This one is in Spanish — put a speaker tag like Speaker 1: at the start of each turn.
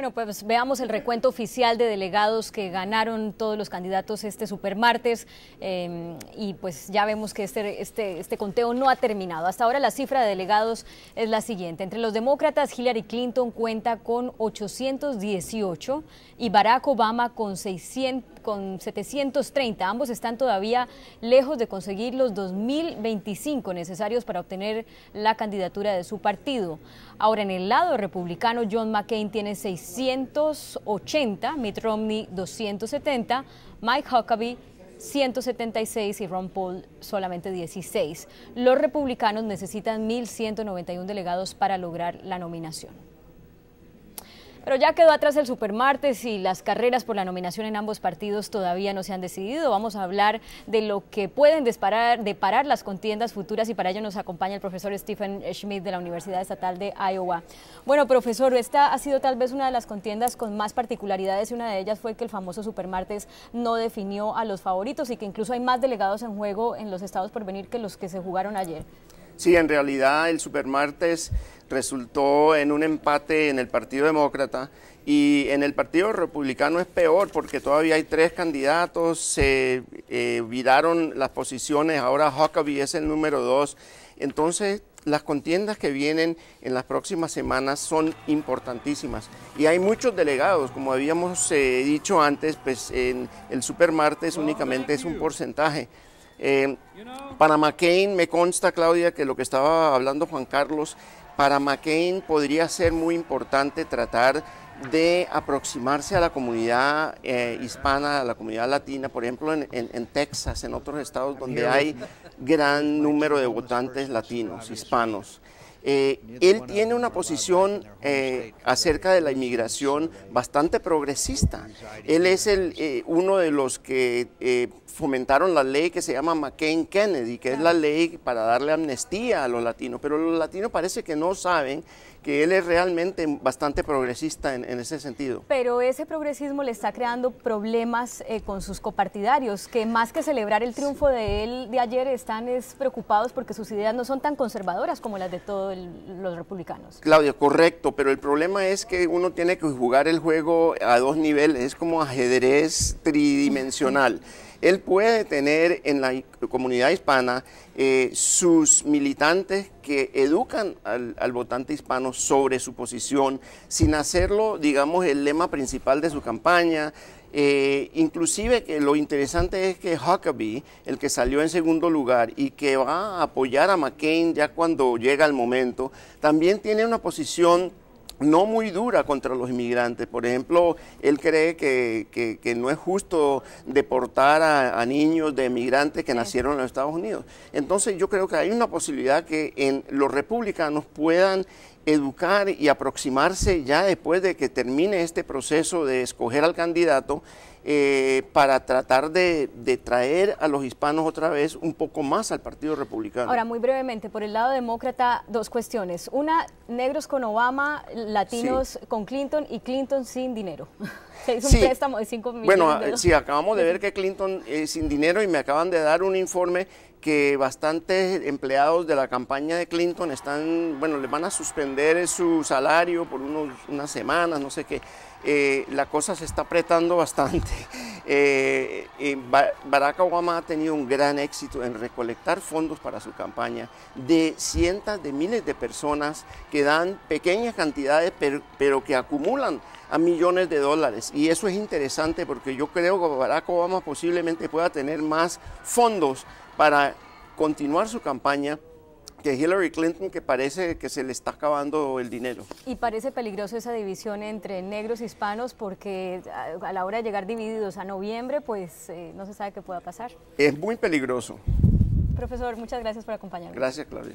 Speaker 1: Bueno, pues veamos el recuento oficial de delegados que ganaron todos los candidatos este supermartes em, y pues ya vemos que este, este, este conteo no ha terminado. Hasta ahora la cifra de delegados es la siguiente. Entre los demócratas, Hillary Clinton cuenta con 818 y Barack Obama con 600 con 730. Ambos están todavía lejos de conseguir los 2025 necesarios para obtener la candidatura de su partido. Ahora, en el lado republicano, John McCain tiene 680, Mitt Romney 270, Mike Huckabee 176 y Ron Paul solamente 16. Los republicanos necesitan 1.191 delegados para lograr la nominación. Pero ya quedó atrás el supermartes y las carreras por la nominación en ambos partidos todavía no se han decidido. Vamos a hablar de lo que pueden deparar las contiendas futuras y para ello nos acompaña el profesor Stephen Schmidt de la Universidad Estatal de Iowa. Bueno, profesor, esta ha sido tal vez una de las contiendas con más particularidades y una de ellas fue que el famoso supermartes no definió a los favoritos y que incluso hay más delegados en juego en los estados por venir que los que se jugaron ayer.
Speaker 2: Sí, en realidad el supermartes resultó en un empate en el Partido Demócrata y en el Partido Republicano es peor porque todavía hay tres candidatos, se eh, viraron las posiciones, ahora Huckabee es el número dos. Entonces, las contiendas que vienen en las próximas semanas son importantísimas y hay muchos delegados, como habíamos eh, dicho antes, pues en el supermartes únicamente es un porcentaje eh, para McCain, me consta, Claudia, que lo que estaba hablando Juan Carlos, para McCain podría ser muy importante tratar de aproximarse a la comunidad eh, hispana, a la comunidad latina, por ejemplo, en, Texas, en otros estados donde hay gran número de votantes latinos, hispanos. Eh, él tiene una posición eh, acerca de la inmigración bastante progresista. Él es el, eh, uno de los que fomentaron la ley que se llama McCain-Kennedy, que es la ley para darle amnistía a los latinos, pero los latinos parece que no saben que él es realmente bastante progresista en, en ese sentido.
Speaker 1: Pero ese progresismo le está creando problemas con sus copartidarios, que más que celebrar el triunfo de él de ayer, están es, preocupados porque sus ideas no son tan conservadoras como las de todos los republicanos.
Speaker 2: Claudio, correcto, pero el problema es que uno tiene que jugar el juego a dos niveles, es como ajedrez tridimensional. Él puede tener en la comunidad hispana eh, sus militantes que educan al, votante hispano sobre su posición, sin hacerlo, digamos, el lema principal de su campaña, eh, inclusive que lo interesante es que Huckabee, el que salió en segundo lugar y que va a apoyar a McCain ya cuando llega el momento, también tiene una posición no muy dura contra los inmigrantes. Por ejemplo, él cree que, no es justo deportar a, niños de inmigrantes que nacieron en los Estados Unidos. Entonces yo creo que hay una posibilidad que en los republicanos puedan educar y aproximarse ya después de que termine este proceso de escoger al candidato eh, para tratar de, traer a los hispanos otra vez un poco más al Partido Republicano. Ahora,
Speaker 1: muy brevemente, por el lado demócrata, dos cuestiones. Una, negros con Obama, latinos con Clinton y Clinton sin dinero. préstamo de Bueno, ah, si sí, acabamos de ver que
Speaker 2: Clinton es sin dinero y me acaban de dar un informe que bastantes empleados de la campaña de Clinton están, bueno, les van a suspender su salario por unos, unas semanas, no sé qué. Eh, la cosa se está apretando bastante. Eh, eh, Barack Obama ha tenido un gran éxito en recolectar fondos para su campaña de cientos de miles de personas que dan pequeñas cantidades, pero, pero que acumulan a millones de dólares. Y eso es interesante porque yo creo que Barack Obama posiblemente pueda tener más fondos para continuar su campaña que Hillary Clinton, que parece que se le está acabando el dinero.
Speaker 1: Y parece peligroso esa división entre negros y hispanos porque a la hora de llegar divididos a noviembre, pues eh, no se sabe qué pueda pasar.
Speaker 2: Es muy peligroso.
Speaker 1: Profesor, muchas gracias por acompañarnos.
Speaker 2: Gracias, Claudia.